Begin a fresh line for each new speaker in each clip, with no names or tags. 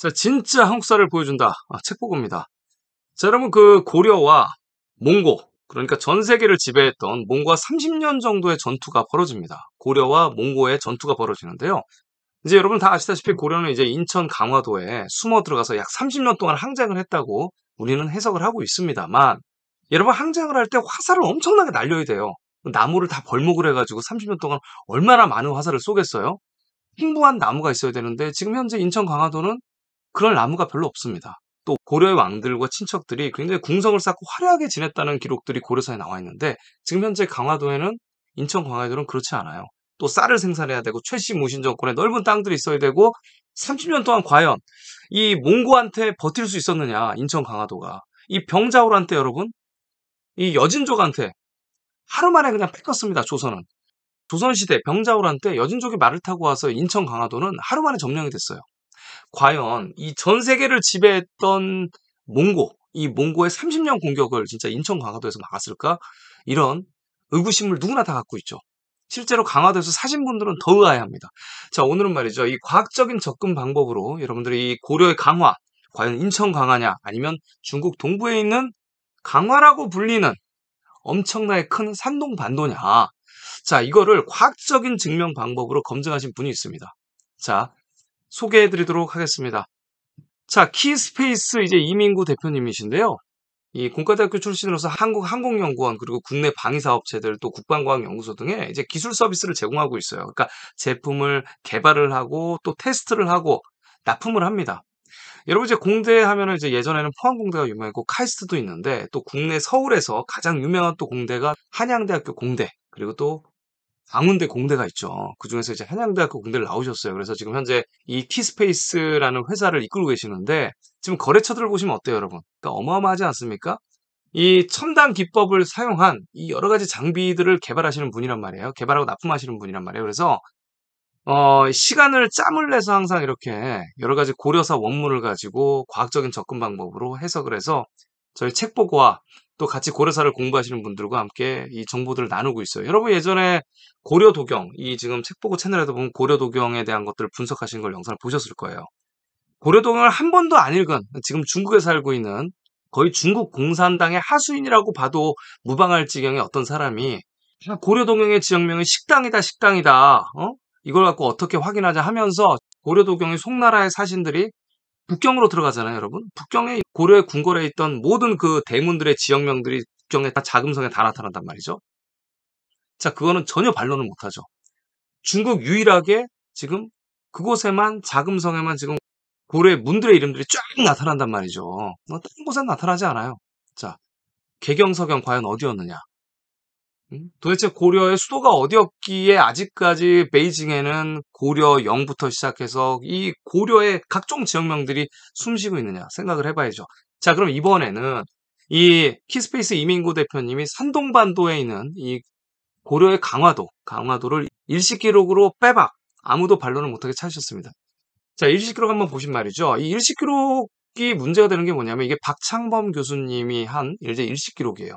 자, 진짜 한국사를 보여준다. 아, 책보고입니다. 자, 여러분 그 고려와 몽고 그러니까 전 세계를 지배했던 몽고와 30년 정도의 전투가 벌어집니다. 고려와 몽고의 전투가 벌어지는데요. 이제 여러분 다 아시다시피 고려는 이제 인천 강화도에 숨어 들어가서 약 30년 동안 항쟁을 했다고 우리는 해석을 하고 있습니다만 여러분 항쟁을 할 때 화살을 엄청나게 날려야 돼요. 나무를 다 벌목을 해가지고 30년 동안 얼마나 많은 화살을 쏘겠어요? 풍부한 나무가 있어야 되는데 지금 현재 인천 강화도는 그럴 나무가 별로 없습니다. 또 고려의 왕들과 친척들이 굉장히 궁성을 쌓고 화려하게 지냈다는 기록들이 고려사에 나와 있는데 지금 현재 강화도에는 인천 광화도는 그렇지 않아요. 또 쌀을 생산해야 되고 최씨 무신 정권의 넓은 땅들이 있어야 되고 30년 동안 과연 이 몽고한테 버틸 수 있었느냐 인천 강화도가 이 병자호란때 여러분 이 여진족한테 하루 만에 그냥 뺏겼습니다 조선은 조선시대 병자호란때 여진족이 말을 타고 와서 인천 강화도는 하루 만에 점령이 됐어요 과연 이 전 세계를 지배했던 몽고, 이 몽고의 30년 공격을 진짜 인천 강화도에서 막았을까? 이런 의구심을 누구나 다 갖고 있죠. 실제로 강화도에서 사신 분들은 더 의아해합니다. 자 오늘은 말이죠. 이 과학적인 접근 방법으로 여러분들이 고려의 강화, 과연 인천 강화냐 아니면 중국 동부에 있는 강화라고 불리는 엄청나게 큰 산동 반도냐. 자 이거를 과학적인 증명 방법으로 검증하신 분이 있습니다. 자 소개해 드리도록 하겠습니다. 자, 키스페이스 이제 이민구 대표님이신데요. 이 공과대학교 출신으로서 한국항공연구원 그리고 국내 방위사업체들 또 국방과학연구소 등에 이제 기술 서비스를 제공하고 있어요. 그러니까 제품을 개발을 하고 또 테스트를 하고 납품을 합니다. 여러분 이제 공대 하면은 이제 예전에는 포항공대가 유명했고 카이스트도 있는데 또 국내 서울에서 가장 유명한 또 공대가 한양대학교 공대 그리고 또 강운대 공대가 있죠. 그 중에서 이제 한양대학교 공대를 나오셨어요. 그래서 지금 현재 이 키스페이스라는 회사를 이끌고 계시는데 지금 거래처들을 보시면 어때요, 여러분? 그러니까 어마어마하지 않습니까? 이 첨단 기법을 사용한 이 여러 가지 장비들을 개발하시는 분이란 말이에요. 개발하고 납품하시는 분이란 말이에요. 그래서 어, 시간을 짬을 내서 항상 이렇게 여러 가지 고려사 원문을 가지고 과학적인 접근 방법으로 해석을 해서 저희 책 보고와 또 같이 고려사를 공부하시는 분들과 함께 이 정보들을 나누고 있어요. 여러분 예전에 고려 도경 이 지금 책 보고 채널에도 보면 고려 도경에 대한 것들을 분석하신 걸 영상을 보셨을 거예요. 고려 도경을 한 번도 안 읽은 지금 중국에 살고 있는 거의 중국 공산당의 하수인이라고 봐도 무방할 지경의 어떤 사람이 고려 도경의 지역명이 식당이다 식당이다 어? 이걸 갖고 어떻게 확인하자 하면서 고려 도경의 송나라의 사신들이 북경으로 들어가잖아요, 여러분. 북경에 고려의 궁궐에 있던 모든 그 대문들의 지역명들이 북경에다 자금성에 다 나타난단 말이죠. 자, 그거는 전혀 반론을 못하죠. 중국 유일하게 지금 그곳에만 자금성에만 지금 고려의 문들의 이름들이 쫙 나타난단 말이죠. 뭐 다른 곳엔 나타나지 않아요. 자, 개경서경 과연 어디였느냐? 도대체 고려의 수도가 어디였기에 아직까지 베이징에는 고려 영부터 시작해서 이 고려의 각종 지역명들이 숨쉬고 있느냐 생각을 해봐야죠. 자 그럼 이번에는 이 키스페이스 이민구 대표님이 산동반도에 있는 이 고려의 강화도, 강화도를 일식 기록으로 빼박 아무도 반론을 못하게 찾으셨습니다. 자, 일식 기록 한번 보신 말이죠. 이 일식 기록이 문제가 되는 게 뭐냐면 이게 박창범 교수님이 한일제 일식 기록이에요.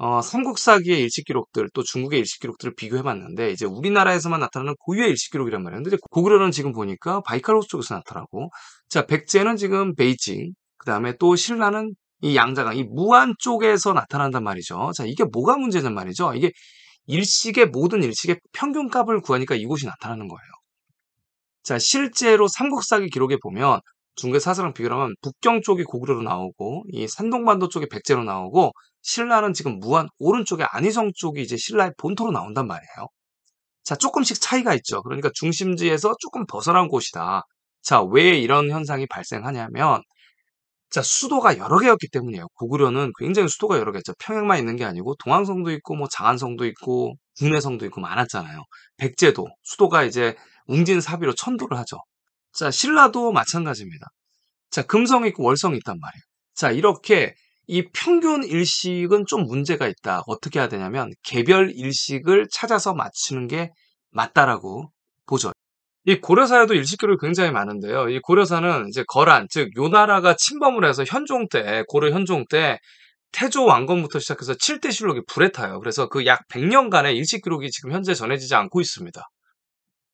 어, 삼국사기의 일식 기록들 또 중국의 일식 기록들을 비교해봤는데 이제 우리나라에서만 나타나는 고유의 일식 기록이란 말이에요. 근데 고구려는 지금 보니까 바이칼로수 쪽에서 나타나고 자 백제는 지금 베이징 그 다음에 또 신라는 이 양자강 이무한 쪽에서 나타난단 말이죠. 자 이게 뭐가 문제냔 말이죠. 이게 일식의 모든 일식의 평균값을 구하니까 이곳이 나타나는 거예요. 자 실제로 삼국사기 기록에 보면 중개사슬랑 비교하면 북경 쪽이 고구려로 나오고 이 산동반도 쪽이 백제로 나오고 신라는 지금 무한 오른쪽에 안희성 쪽이 이제 신라의 본토로 나온단 말이에요. 자 조금씩 차이가 있죠. 그러니까 중심지에서 조금 벗어난 곳이다. 자 왜 이런 현상이 발생하냐면 자 수도가 여러 개였기 때문이에요. 고구려는 굉장히 수도가 여러 개죠. 였 평양만 있는 게 아니고 동항성도 있고 뭐 장안성도 있고 국내성도 있고 많았잖아요. 백제도 수도가 이제 웅진사비로 천도를 하죠. 자, 신라도 마찬가지입니다. 자, 금성이 있고 월성이 있단 말이에요. 자, 이렇게 이 평균 일식은 좀 문제가 있다. 어떻게 해야 되냐면 개별 일식을 찾아서 맞추는 게 맞다라고 보죠. 이 고려사에도 일식교류 굉장히 많은데요. 이 고려사는 이제 거란, 즉 요나라가 침범을 해서 현종 때, 고려 현종 때 태조 왕건부터 시작해서 7대 실록이 불에 타요. 그래서 그 약 100년간의 일식 기록이 지금 현재 전해지지 않고 있습니다.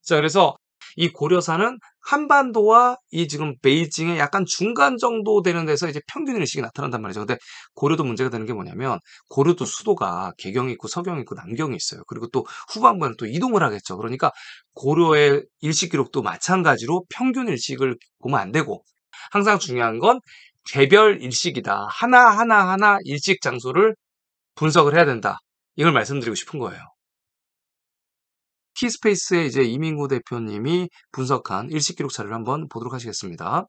자, 그래서 이 고려사는 한반도와 이 지금 베이징의 약간 중간 정도 되는 데서 이제 평균 일식이 나타난단 말이죠. 근데 고려도 문제가 되는 게 뭐냐면 고려도 수도가 개경이 있고 서경이 있고 남경이 있어요. 그리고 또 후반부에는 또 이동을 하겠죠. 그러니까 고려의 일식 기록도 마찬가지로 평균 일식을 보면 안 되고 항상 중요한 건 개별 일식이다. 하나하나하나 하나 일식 장소를 분석을 해야 된다. 이걸 말씀드리고 싶은 거예요. 키스페이스의 이제 이민구 대표님이 분석한 일식 기록차를 한번 보도록 하시겠습니다.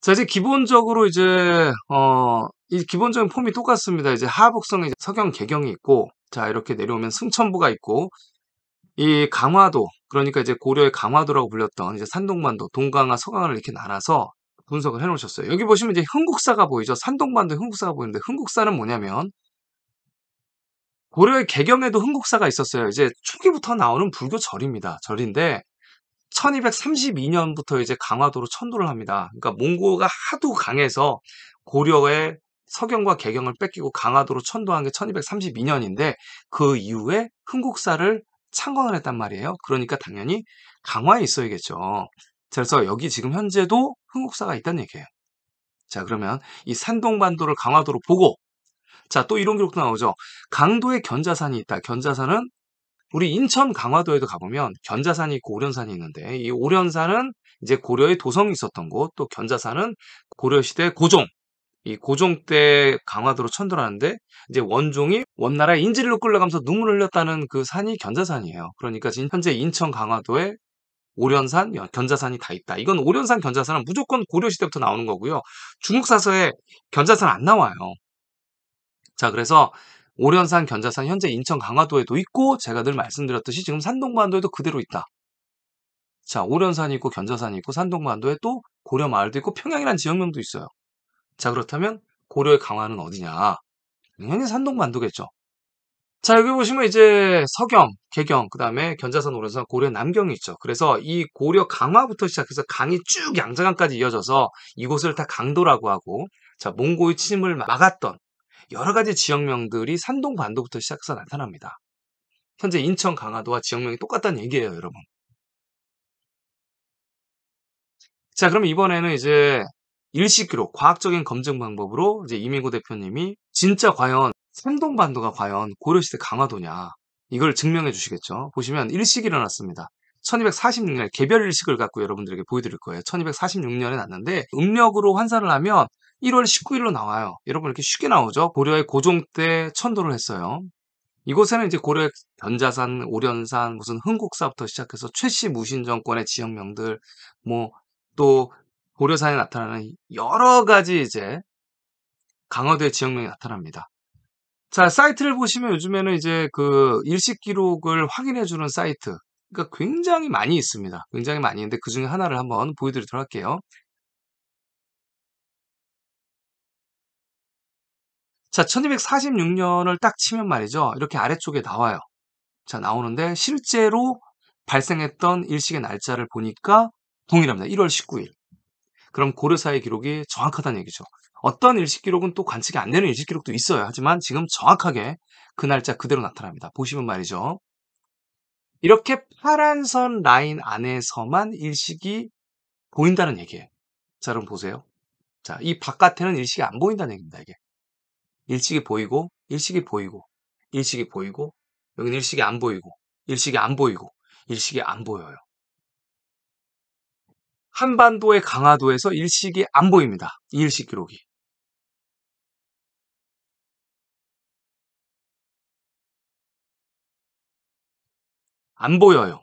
자, 이제 기본적으로 이제, 어, 이 기본적인 폼이 똑같습니다. 이제 하북성에 이제 석영 개경이 있고, 자, 이렇게 내려오면 승천부가 있고, 이 강화도, 그러니까 이제 고려의 강화도라고 불렸던 이제 산동반도, 동강화, 서강화를 이렇게 나눠서 분석을 해 놓으셨어요. 여기 보시면 이제 흥국사가 보이죠? 산동반도 흥국사가 보이는데, 흥국사는 뭐냐면, 고려의 개경에도 흥국사가 있었어요. 이제 초기부터 나오는 불교 절입니다. 절인데 1232년부터 이제 강화도로 천도를 합니다. 그러니까 몽고가 하도 강해서 고려의 서경과 개경을 뺏기고 강화도로 천도한 게 1232년인데 그 이후에 흥국사를 창건을 했단 말이에요. 그러니까 당연히 강화에 있어야겠죠. 그래서 여기 지금 현재도 흥국사가 있다는 얘기예요. 자 그러면 이 산동반도를 강화도로 보고 자, 또 이런 기록도 나오죠. 강도에 견자산이 있다. 견자산은 우리 인천 강화도에도 가보면 견자산이 있고 오련산이 있는데 이 오련산은 이제 고려의 도성이 있었던 곳, 또 견자산은 고려시대 고종, 이 고종 때 강화도로 천도하는데 이제 원종이 원나라 인질로 끌려가면서 눈물 흘렸다는 그 산이 견자산이에요. 그러니까 지금 현재 인천 강화도에 오련산, 견자산이 다 있다. 이건 오련산, 견자산은 무조건 고려시대부터 나오는 거고요. 중국 사서에 견자산 안 나와요. 자, 그래서 오련산, 견자산 현재 인천 강화도에도 있고 제가 늘 말씀드렸듯이 지금 산동반도에도 그대로 있다. 자, 오련산이 있고 견자산이 있고 산동반도에 또 고려 마을도 있고 평양이란 지역명도 있어요. 자, 그렇다면 고려의 강화는 어디냐? 당연히 산동반도겠죠. 자, 여기 보시면 이제 서경, 개경, 그 다음에 견자산, 오련산, 고려 남경이 있죠. 그래서 이 고려 강화부터 시작해서 강이 쭉 양자강까지 이어져서 이곳을 다 강도라고 하고, 자, 몽고의 침입을 막았던 여러 가지 지역명들이 산동 반도부터 시작해서 나타납니다. 현재 인천 강화도와 지역명이 똑같다는 얘기예요, 여러분. 자, 그럼 이번에는 이제 일식 기록, 과학적인 검증 방법으로 이제 이민구 대표님이 진짜 과연 산동 반도가 과연 고려시대 강화도냐 이걸 증명해 주시겠죠. 보시면 일식이 일어났습니다. 1246년 에 개별 일식을 갖고 여러분들에게 보여드릴 거예요. 1246년에 났는데 음력으로 환산을 하면 1월 19일로 나와요. 여러분 이렇게 쉽게 나오죠? 고려의 고종 때 천도를 했어요. 이곳에는 이제 고려의 변자산 오련산, 무슨 흥국사부터 시작해서 최씨 무신 정권의 지역명들, 뭐 또 고려산에 나타나는 여러 가지 이제 강화도의 지역명이 나타납니다. 자, 사이트를 보시면 요즘에는 이제 그 일식 기록을 확인해주는 사이트, 그러니까 굉장히 많이 있습니다. 굉장히 많이 있는데 그 중에 하나를 한번 보여드리도록 할게요. 자, 1246년을 딱 치면 말이죠. 이렇게 아래쪽에 나와요. 자, 나오는데 실제로 발생했던 일식의 날짜를 보니까 동일합니다. 1월 19일. 그럼 고려사의 기록이 정확하다는 얘기죠. 어떤 일식 기록은 또 관측이 안 되는 일식 기록도 있어요. 하지만 지금 정확하게 그 날짜 그대로 나타납니다. 보시면 말이죠. 이렇게 파란 선 라인 안에서만 일식이 보인다는 얘기예요. 자, 여러분 보세요. 자, 이 바깥에는 일식이 안 보인다는 얘기입니다. 이게. 일식이 보이고 일식이 보이고 일식이 보이고 여기는 일식이 안 보이고 일식이 안 보이고 일식이 안 보여요. 한반도의 강화도에서 일식이 안 보입니다. 이 일식 기록이. 안 보여요.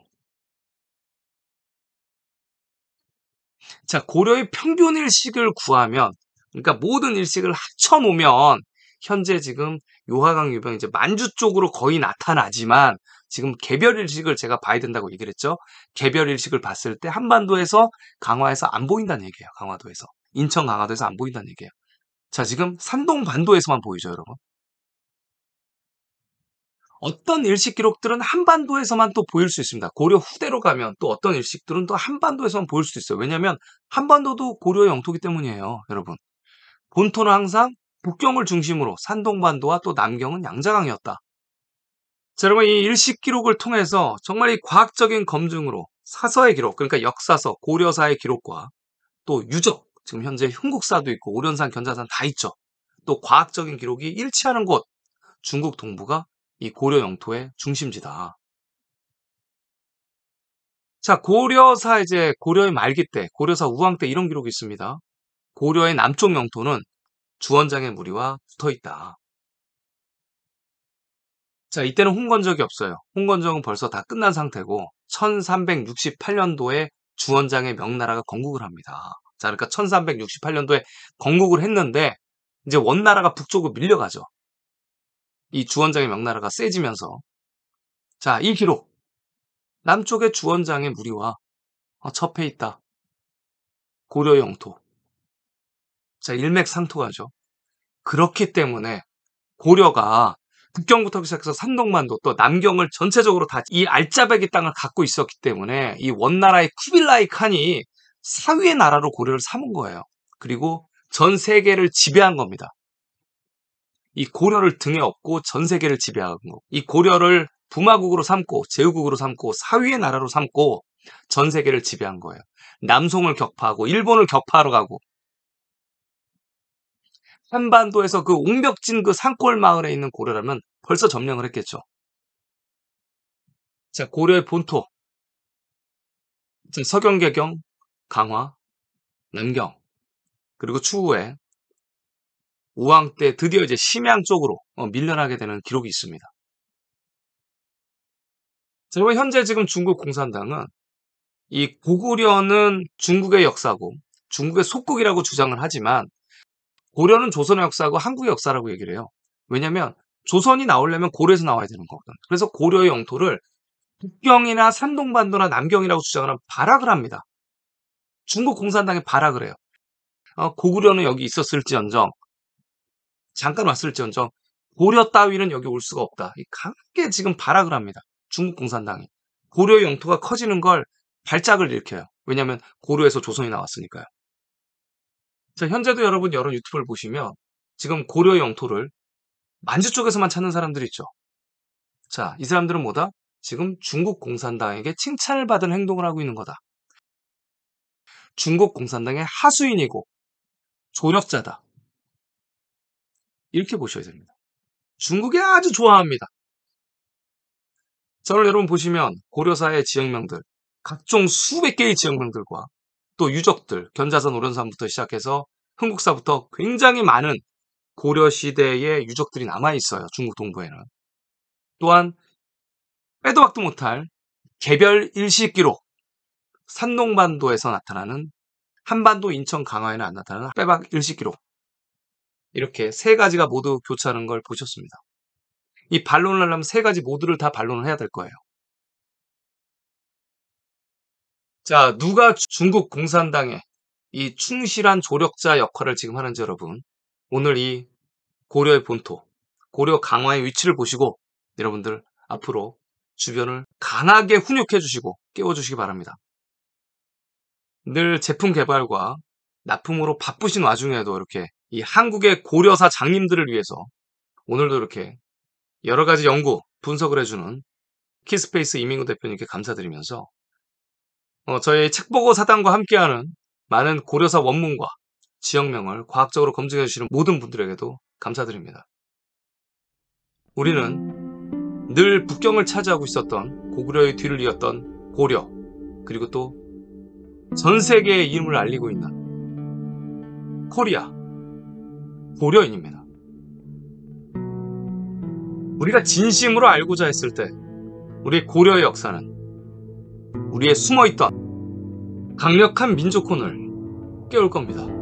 자, 고려의 평균 일식을 구하면, 그러니까 모든 일식을 합쳐놓으면 현재 지금 요하강 유병 이제 만주 쪽으로 거의 나타나지만 지금 개별 일식을 제가 봐야 된다고 얘기를 했죠. 개별 일식을 봤을 때 한반도에서 강화에서 안 보인다는 얘기예요. 강화도에서 인천 강화도에서 안 보인다는 얘기예요. 자 지금 산동 반도에서만 보이죠, 여러분. 어떤 일식 기록들은 한반도에서만 또 보일 수 있습니다. 고려 후대로 가면 또 어떤 일식들은 또 한반도에서만 보일 수 있어요. 왜냐하면 한반도도 고려 영토기 때문이에요, 여러분. 본토는 항상 북경을 중심으로 산동반도와 또 남경은 양자강이었다. 자, 여러분 이 일식 기록을 통해서 정말 이 과학적인 검증으로 사서의 기록, 그러니까 역사서, 고려사의 기록과 또 유적, 지금 현재 흉국사도 있고 오련산, 견자산 다 있죠. 또 과학적인 기록이 일치하는 곳, 중국 동부가 이 고려 영토의 중심지다. 자, 고려사 이제 고려의 말기 때, 고려사 우왕 때 이런 기록이 있습니다. 고려의 남쪽 영토는 주원장의 무리와 붙어 있다. 자, 이때는 홍건적이 없어요. 홍건적은 벌써 다 끝난 상태고 1368년도에 주원장의 명나라가 건국을 합니다. 자, 그러니까 1368년도에 건국을 했는데 이제 원나라가 북쪽으로 밀려가죠. 이 주원장의 명나라가 세지면서 자, 이 기록 남쪽의 주원장의 무리와 첩해 어, 있다. 고려 영토 자, 일맥상통하죠. 그렇기 때문에 고려가 북경부터 시작해서 산동만도 또 남경을 전체적으로 다 이 알짜배기 땅을 갖고 있었기 때문에 이 원나라의 쿠빌라이 칸이 사위의 나라로 고려를 삼은 거예요. 그리고 전 세계를 지배한 겁니다. 이 고려를 등에 업고 전 세계를 지배한 거. 이 고려를 부마국으로 삼고 제후국으로 삼고 사위의 나라로 삼고 전 세계를 지배한 거예요. 남송을 격파하고 일본을 격파하러 가고 한반도에서 그 옹벽진 그 산골 마을에 있는 고려라면 벌써 점령을 했겠죠. 자, 고려의 본토. 자, 서경계경, 강화, 남경. 그리고 추후에 우왕 때 드디어 이제 심양 쪽으로 어, 밀려나게 되는 기록이 있습니다. 자, 그리고 현재 지금 중국 공산당은 이 고구려는 중국의 역사고 중국의 속국이라고 주장을 하지만 고려는 조선의 역사고 한국의 역사라고 얘기를 해요. 왜냐면 조선이 나오려면 고려에서 나와야 되는 거거든. 그래서 고려의 영토를 북경이나 산동반도나 남경이라고 주장하는 발악을 합니다. 중국 공산당이 발악을 해요. 어, 고구려는 여기 있었을지언정 잠깐 왔을지언정 고려 따위는 여기 올 수가 없다. 강하게 지금 발악을 합니다. 중국 공산당이. 고려의 영토가 커지는 걸 발작을 일으켜요. 왜냐하면 고려에서 조선이 나왔으니까요. 자, 현재도 여러분 여러 유튜브를 보시면 지금 고려 영토를 만주 쪽에서만 찾는 사람들이 있죠. 자, 이 사람들은 뭐다? 지금 중국 공산당에게 칭찬을 받은 행동을 하고 있는 거다. 중국 공산당의 하수인이고 조력자다. 이렇게 보셔야 됩니다. 중국이 아주 좋아합니다. 저를 여러분 보시면 고려사의 지역명들, 각종 수백 개의 지역명들과 또 유적들, 견자산, 오련산부터 시작해서 흥국사부터 굉장히 많은 고려시대의 유적들이 남아있어요. 중국 동부에는. 또한 빼도 박도 못할 개별 일식기록 산동반도에서 나타나는 한반도 인천 강화에는 안 나타나는 빼박 일식기록 이렇게 세 가지가 모두 교차하는 걸 보셨습니다. 이 반론을 하려면 세 가지 모두를 다 반론을 해야 될 거예요. 자, 누가 중국 공산당의 이 충실한 조력자 역할을 지금 하는지 여러분, 오늘 이 고려의 본토, 고려 강화의 위치를 보시고 여러분들 앞으로 주변을 강하게 훈육해 주시고 깨워 주시기 바랍니다. 늘 제품 개발과 납품으로 바쁘신 와중에도 이렇게 이 한국의 고려사 장님들을 위해서 오늘도 이렇게 여러 가지 연구, 분석을 해주는 키스페이스 이민구 대표님께 감사드리면서 어, 저희 책보고 사단과 함께하는 많은 고려사 원문과 지역명을 과학적으로 검증해 주시는 모든 분들에게도 감사드립니다. 우리는 늘 북경을 차지하고 있었던 고구려의 뒤를 이었던 고려 그리고 또 전 세계의 이름을 알리고 있는 코리아 고려인입니다. 우리가 진심으로 알고자 했을 때우리 고려의 역사는 우리의 숨어있던 강력한 민족 혼을 깨울 겁니다.